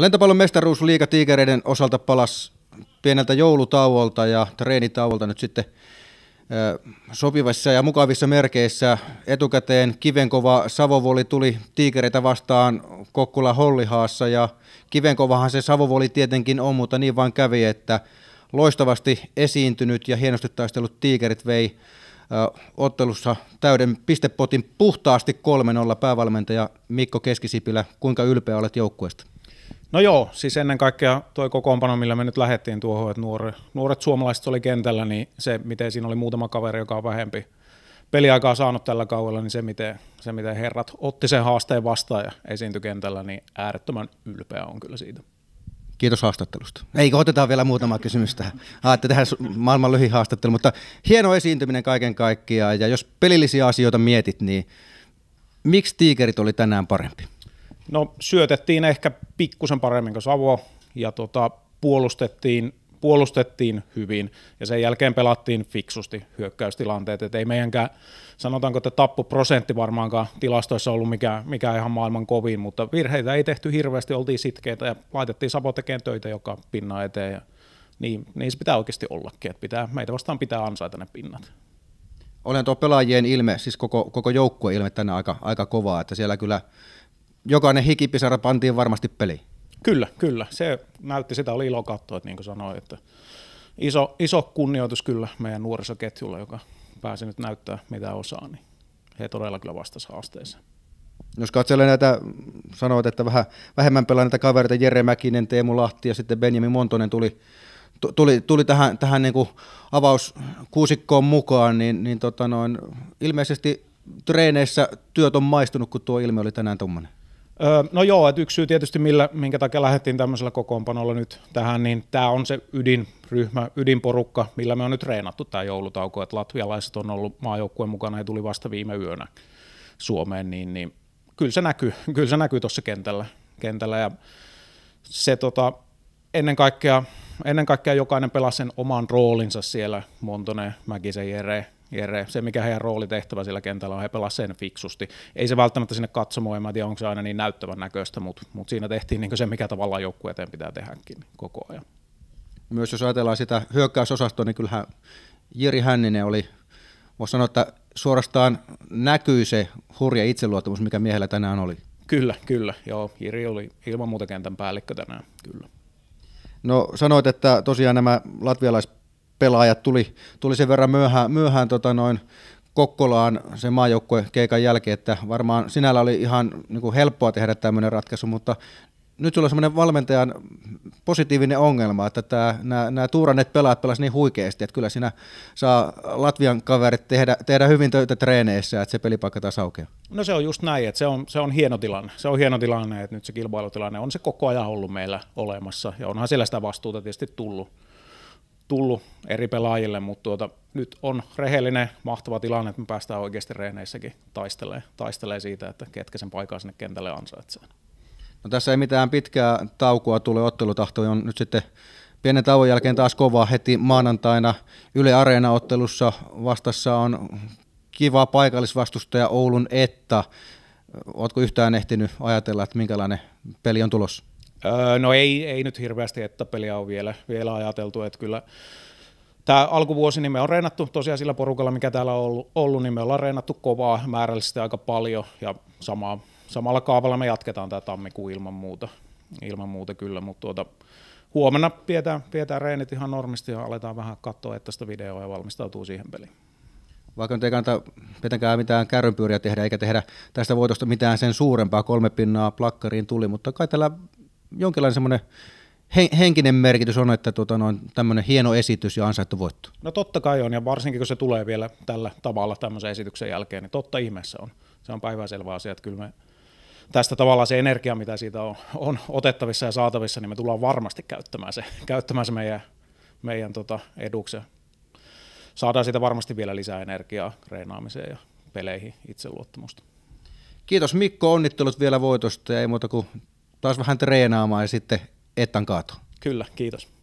Lentopallon liiga tiikereiden osalta palas pieneltä joulutauolta ja treenitauolta nyt sitten sopivissa ja mukavissa merkeissä. Etukäteen kivenkova Savovoli tuli tiikereitä vastaan Kokkula Hollihaassa ja kivenkovahan se Savovoli tietenkin on, mutta niin vain kävi, että loistavasti esiintynyt ja hienosti taistellut tiikerit vei ottelussa täyden pistepotin puhtaasti 3-0 päävalmentaja Mikko Keskisipilä. Kuinka ylpeä olet joukkueesta? No joo, siis ennen kaikkea tuo kokoonpano, millä me nyt lähdettiin tuohon, että nuoret, nuoret suomalaiset oli kentällä, niin se, miten siinä oli muutama kaveri, joka on vähempi peliaikaa saanut tällä kaudella, niin se miten, se miten herrat otti sen haasteen vastaan ja esiintyi kentällä, niin äärettömän ylpeä on kyllä siitä. Kiitos haastattelusta. Eikö otetaan vielä muutama kysymys tähän. Aatte tehdä maailman lyhin haastattelu, mutta hieno esiintyminen kaiken kaikkiaan. Ja jos pelillisiä asioita mietit, niin miksi tiikerit oli tänään parempi? No syötettiin ehkä pikkusen paremmin kuin Savo ja tota, puolustettiin, puolustettiin hyvin ja sen jälkeen pelattiin fiksusti hyökkäystilanteet. Et ei meidänkään, sanotaanko, että tappuprosentti varmaankaan tilastoissa ollut mikä, mikä ihan maailman kovin, mutta virheitä ei tehty hirveästi, oltiin sitkeitä ja laitettiin Savo tekemään töitä joka pinna eteen. Ja niin, niin se pitää oikeasti ollakin, että pitää, meitä vastaan pitää ansaita ne pinnat olen tuo pelaajien ilme, siis koko, koko joukkueen ilme tänään aika, aika kovaa, että siellä kyllä jokainen hikipisara pantiin varmasti peliin. Kyllä, kyllä. Se näytti, sitä oli ilo katsoa, että niin kuin sanoin, että iso, iso kunnioitus kyllä meidän nuorisoketjulle, joka pääsi nyt näyttää mitä osaa, niin he todella kyllä vastasivat haasteeseen. No jos katselee näitä, sanoit, että vähän vähemmän pelaa kavereita, Jere Mäkinen, Teemu Lahti ja sitten Benjamin Montonen tuli, tuli, tuli tähän, tähän niin kuin avauskuusikkoon mukaan, niin, niin tota noin, ilmeisesti treeneissä työt on maistunut, kun tuo ilme oli tänään tuommoinen. Öö, no joo, että yksi syy tietysti, millä, minkä takia lähdettiin tämmöisellä kokoonpanolla nyt tähän, niin tämä on se ydinryhmä, ydinporukka, millä me on nyt treenattu tämä joulutauko, että latvialaiset on ollut maajoukkueen mukana ja tuli vasta viime yönä Suomeen, niin, niin kyllä se näkyy, kyllä se näkyy tuossa kentällä, kentällä ja se tota, ennen kaikkea, ennen kaikkea jokainen pelasi sen oman roolinsa siellä, Montone, Mäkisen, Jere, Jere, se mikä heidän roolitehtävä sillä kentällä on, he pelaa sen fiksusti. Ei se välttämättä sinne katsomoon, en tiedä onko se aina niin näyttävän näköistä, mutta, mut siinä tehtiin niin se, mikä tavallaan joukkueeteen pitää tehdäkin koko ajan. Myös jos ajatellaan sitä hyökkäysosastoa, niin kyllähän Jiri Hänninen oli, voisi sanoa, että suorastaan näkyy se hurja itseluottamus, mikä miehellä tänään oli. Kyllä, kyllä. Joo, Jiri oli ilman muuta kentän päällikkö tänään, kyllä. No sanoit, että tosiaan nämä latvialaiset pelaajat tuli, tuli sen verran myöhään, myöhään tota noin Kokkolaan sen keikan jälkeen, että varmaan sinällä oli ihan niin kuin helppoa tehdä tämmöinen ratkaisu, mutta nyt sulla on semmoinen valmentajan positiivinen ongelma, että tämä, nämä, nämä tuuranneet pelaat pelasivat niin huikeasti, että kyllä sinä saa Latvian kaverit tehdä, tehdä hyvin töitä treeneissä, että se pelipaikka taas aukeaa. No se on just näin, että se on, se on hieno tilanne. Se on hieno tilanne, että nyt se kilpailutilanne on se koko ajan ollut meillä olemassa ja onhan siellä sitä vastuuta tietysti tullut tullut eri pelaajille, mutta tuota, nyt on rehellinen, mahtava tilanne, että me päästään oikeasti reeneissäkin taistelee, taistelee siitä, että ketkä sen paikan sinne kentälle ansaitsee. No tässä ei mitään pitkää taukoa tule, ottelutahto on nyt sitten pienen tauon jälkeen taas kovaa heti maanantaina Yle Areena-ottelussa vastassa on kiva paikallisvastustaja Oulun Etta. Oletko yhtään ehtinyt ajatella, että minkälainen peli on tulossa? Öö, no ei, ei nyt hirveästi että peliä on vielä, vielä ajateltu, että kyllä Tämä alkuvuosi niin me on reenattu tosiaan sillä porukalla, mikä täällä on ollut, ollut niin me ollaan reenattu kovaa määrällisesti aika paljon ja samaa, samalla kaavalla me jatketaan tämä tammikuun ilman muuta, ilman muuta kyllä, mutta tuota, huomenna pidetään, pidetään reenit ihan normisti ja aletaan vähän katsoa että tästä videoa ja valmistautuu siihen peliin. Vaikka nyt ei kannata mitenkään mitään kärrynpyöriä tehdä eikä tehdä tästä voitosta mitään sen suurempaa, kolme pinnaa plakkariin tuli, mutta kai tällä jonkinlainen semmoinen henkinen merkitys on, että tuota, noin, tämmöinen hieno esitys ja ansaittu voitto. No totta kai on, ja varsinkin kun se tulee vielä tällä tavalla tämmöisen esityksen jälkeen, niin totta ihmeessä on. Se on päivänselvä asia, että kyllä me tästä tavalla se energia, mitä siitä on, on otettavissa ja saatavissa, niin me tullaan varmasti käyttämään se, käyttämään se meidän, meidän tota, edukseen. Saadaan siitä varmasti vielä lisää energiaa reinaamiseen ja peleihin itseluottamusta. Kiitos Mikko, onnittelut vielä voitosta ja ei muuta kuin taas vähän treenaamaan ja sitten etan kaato. Kyllä, kiitos.